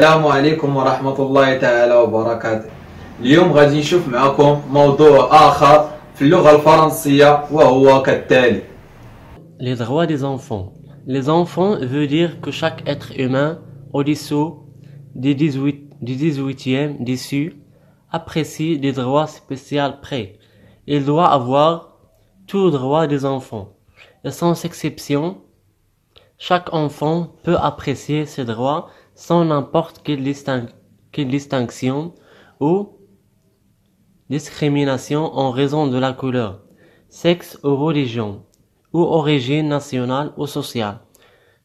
السلام عليكم ورحمة الله تعالى وبركاته اليوم غادي نشوف معكم موضوع آخر في اللغة الفرنسية وهو Les droits des enfants Les enfants veut dire que chaque être humain au-dessous du 18, du 18e dessus apprécie des droits spéciaux près. Il doit avoir les droits des enfants. Et sans exception, chaque enfant peut apprécier ses droits sans n'importe quelle, distinction ou discrimination en raison de la couleur, sexe ou religion, ou origine nationale ou sociale,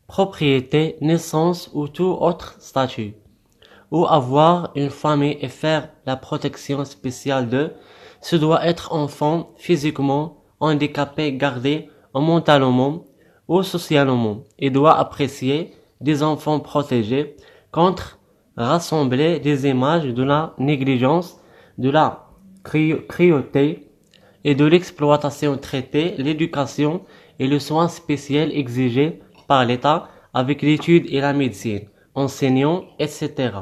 propriété, naissance ou tout autre statut, ou avoir une famille et faire la protection spéciale de, ce doit être enfant physiquement handicapé, gardé mentalement ou socialement, et doit apprécier des enfants protégés contre rassembler des images de la négligence, de la cruauté et de l'exploitation traitée, l'éducation et le soin spécial exigé par l'État avec l'étude et la médecine, enseignants, etc.